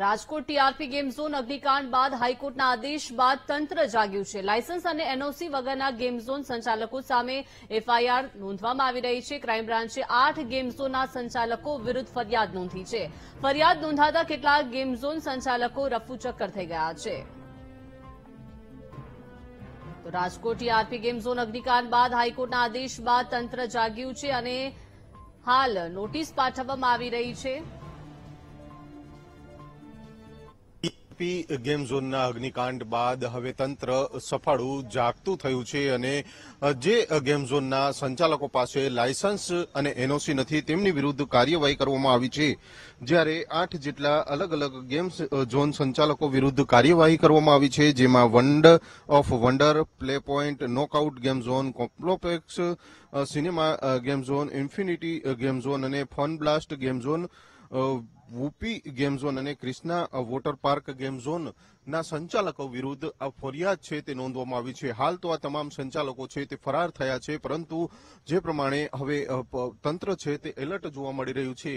Rajkot TRP game zone અગ્નિકાંડ બાદ હાઈકોર્ટના આદેશ બાદ તંત્ર જાગ્યું છે લાયસન્સ અને એનઓસી વગરના ગેમ ઝોન સંચાલકો સામે એફઆઈઆર નોંધવામાં આવી રહી છે ક્રાઇમ બ્રાન્ચે આઠ ગેમ ઝોનના સંચાલકો વિરુદ્ધ ફરિયાદ નોંધી છે ફરિયાદ નોંધાતા કેટલાક ગેમ ઝોન સંચાલકો રફુચક્કર થઈ ગયા છે રાજકોટ ટીઆરપી ગેમ ઝોન અગ્નિકાંડ બાદ હાઈકોર્ટના આદેશ બાદ તંત્ર જાગ્યું છે અને હાલ નોટિસ પાઠવવામાં આવી રહી છે તાપી ગેમ ઝોનના અગ્નિકાંડ બાદ હવે તંત્ર સફાળું જાગતું થયું છે અને જે ગેમ ઝોનના સંચાલકો પાસે લાયસન્સ અને એનઓસી નથી તેમની વિરુદ્ધ કાર્યવાહી કરવામાં આવી છે જ્યારે આઠ જેટલા અલગ અલગ ગેમ ઝોન સંચાલકો વિરુદ્ધ કાર્યવાહી કરવામાં આવી છે જેમાં વંડ of wonder play point knockout game zone complex cinema game zone infinity game zone અને ફન બ્લાસ્ટ ગેમ ઝોન વુપી ગેમ ઝોન અને ક્રિષ્ના વોટર પાર્ક ગેમ ઝોનના સંચાલકો વિરુદ્ધ આ ફરિયાદ છે તે નોંધવામાં આવી છે હાલ તો આ તમામ સંચાલકો છે તે ફરાર થયા છે પરંતુ જે પ્રમાણે હવે તંત્ર છે તે એલર્ટ જોવા મળી રહ્યું છે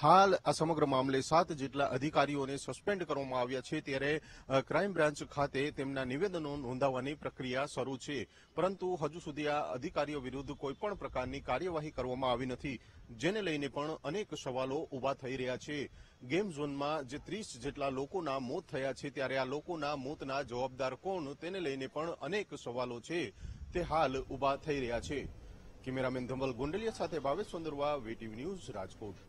હાલ આ સમગ્ર મામલે સાત જેટલા અધિકારીઓને સસ્પેન્ડ કરવામાં આવ્યા છે ત્યારે ક્રાઇમ બ્રાન્ચ ખાતે તેમના નિવેદનો નોંધાવવાની પ્રક્રિયા શરૂ છે પરંતુ હજુ સુધી આ અધિકારીઓ વિરુદ્ધ કોઈપણ પ્રકારની કાર્યવાહી કરવામાં આવી નથી જેને લઈને પણ અનેક સવાલો ઉભા થઈ રહ્યા છે ગેમ ઝોનમાં જે ત્રીસ જેટલા લોકોના મોત થયા છે ત્યારે આ લોકોના મોતના જવાબદાર કોણ તેને લઈને પણ અનેક સવાલો છે તે હાલ ઉભા થઈ રહ્યા છે કેમેરામેન ધમલ ગુંડલિયા સાથે ભાવેશ સુંદરવા વીટીવી ન્યૂઝ રાજકોટ